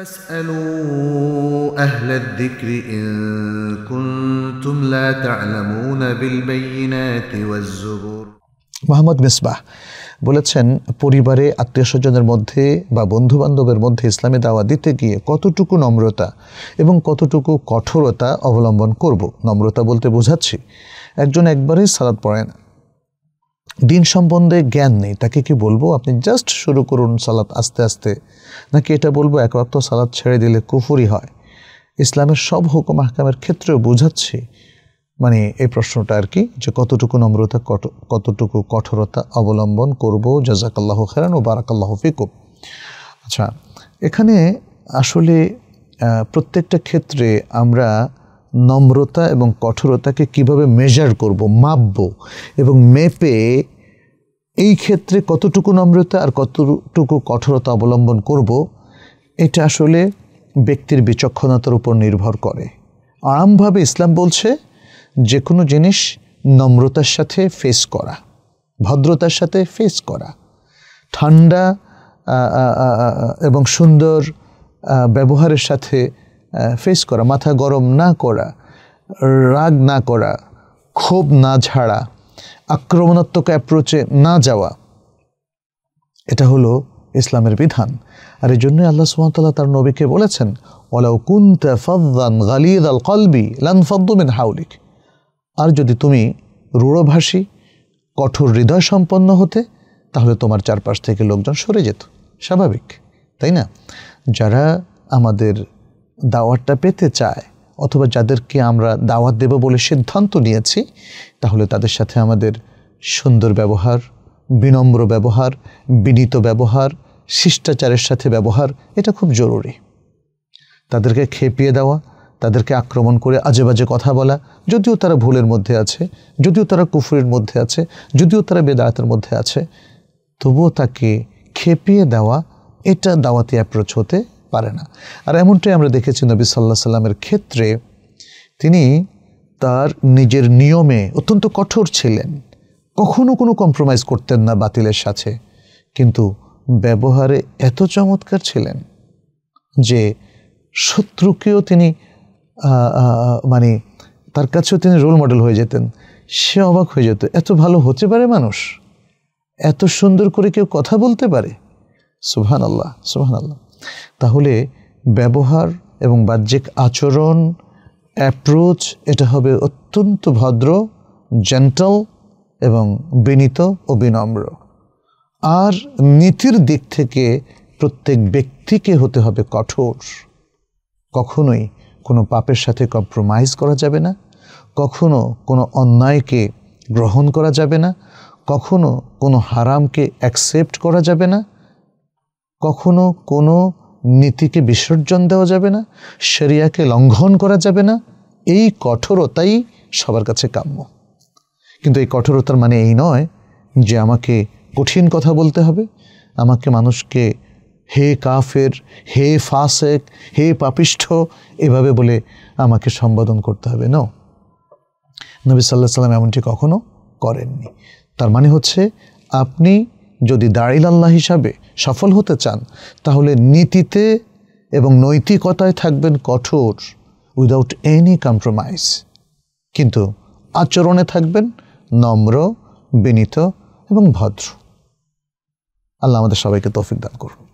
فاسألوا أهل الذكر إن كنتم لا تعلمون بالبينات والزبور محمد মিসবাহ বলেছেন পরিবারে আত্মীয় স্বজনের মধ্যে বা বন্ধুবান্ধবের মধ্যে ইসলামে দাওয়া দিতে গিয়ে কতটুকু নম্রতা এবং কতটুকু কঠোরতা অবলম্বন করব নম্রতা বলতে বোঝাচ্ছি একজন একবারেই সালাদ পড়ে না দিন সম্বন্ধে জ্ঞান নেই তাকে কি বলবো আপনি জাস্ট শুরু করুন সালাত আস্তে আস্তে নাকি এটা বলবো এক অক্ত সালাদ ছেড়ে দিলে কুফুরি হয় ইসলামের সব হুকুম হাকামের ক্ষেত্রেও বোঝাচ্ছি মানে এই প্রশ্নটা আর কি যে কতটুকু নম্রতা কতটুকু কঠোরতা অবলম্বন করব জাজাকাল্লাহ খেরান ও বারাকাল্লাহ ফিকুব আচ্ছা এখানে আসলে প্রত্যেকটা ক্ষেত্রে আমরা নম্রতা এবং কঠোরতাকে কিভাবে মেজার করব মাপব এবং মেপে এই ক্ষেত্রে কতটুকু নম্রতা আর কতটুকু কঠোরতা অবলম্বন করব এটা আসলে ব্যক্তির বিচক্ষণতার উপর নির্ভর করে আরামভাবে ইসলাম বলছে যে কোনো জিনিস নম্রতার সাথে ফেস করা ভদ্রতার সাথে ফেস করা ঠান্ডা এবং সুন্দর ব্যবহারের সাথে ফেস করা মাথা গরম না করা রাগ না করা ক্ষোভ না ঝাড়া আক্রমণাত্মক অ্যাপ্রোচে না যাওয়া এটা হলো ইসলামের বিধান আর এই জন্যই আল্লাহ সুমতাল্লাহ তার নবীকে বলেছেন ওলাউ কুন্তা ফদান গালিদ আল কলবি লান ফদ্দুমিন হাউলিক আর যদি তুমি রূঢ়ভাষী কঠোর হৃদয় সম্পন্ন হতে তাহলে তোমার চারপাশ থেকে লোকজন সরে যেত স্বাভাবিক তাই না যারা আমাদের দাওয়াতটা পেতে চায় অথবা যাদেরকে আমরা দাওয়াত দেব বলে সিদ্ধান্ত নিয়েছি তাহলে তাদের সাথে আমাদের সুন্দর ব্যবহার বিনম্র ব্যবহার বিনীত ব্যবহার শিষ্টাচারের সাথে ব্যবহার এটা খুব জরুরি তাদেরকে খেপিয়ে দেওয়া তাদেরকে আক্রমণ করে আজে বাজে কথা বলা যদিও তারা ভুলের মধ্যে আছে যদিও তারা কুফুরের মধ্যে আছে যদিও তারা বেদায়াতের মধ্যে আছে তবুও তাকে খেপিয়ে দেওয়া এটা দাওয়াতি অ্যাপ্রোচ হতে পারে না আর এমনটাই আমরা দেখেছি নবী সাল্লাহ সাল্লামের ক্ষেত্রে তিনি তার নিজের নিয়মে অত্যন্ত কঠোর ছিলেন কখনো কোনো কম্প্রোমাইজ করতেন না বাতিলের সাথে কিন্তু ব্যবহারে এত চমৎকার ছিলেন যে শত্রুকেও তিনি মানে তার কাছেও তিনি রোল মডেল হয়ে যেতেন সে অবাক হয়ে যেত এত ভালো হতে পারে মানুষ এত সুন্দর করে কেউ কথা বলতে পারে সুহান আল্লাহ সুহান আল্লাহ তাহলে ব্যবহার এবং বাহ্যিক আচরণ অ্যাপ্রোচ এটা হবে অত্যন্ত ভদ্র জেন্টাল এবং বিনীত ও বিনম্র আর নীতির দিক থেকে প্রত্যেক ব্যক্তিকে হতে হবে কঠোর কখনোই কোনো পাপের সাথে কম্প্রোমাইজ করা যাবে না কখনো কোনো অন্যায়কে গ্রহণ করা যাবে না কখনো কোনো হারামকে অ্যাকসেপ্ট করা যাবে না কখনো কোনো নীতিকে বিসর্জন দেওয়া যাবে না সেরিয়াকে লঙ্ঘন করা যাবে না এই কঠোরতাই সবার কাছে কাম্য কিন্তু এই কঠোরতার মানে এই নয় যে আমাকে কঠিন কথা বলতে হবে আমাকে মানুষকে হে কাফের হে ফাসেক হে পাপিষ্ঠ এভাবে বলে আমাকে সম্বোধন করতে হবে ন নবী সাল্লাহ সাল্লাম এমনটি কখনো করেননি তার মানে হচ্ছে আপনি যদি আল্লাহ হিসাবে সফল হতে চান তাহলে নীতিতে এবং নৈতিকতায় থাকবেন কঠোর উইদাউট এনি কম্প্রোমাইজ কিন্তু আচরণে থাকবেন নম্র বিনীত এবং ভদ্র আল্লাহ আমাদের সবাইকে তৌফিক দান করুন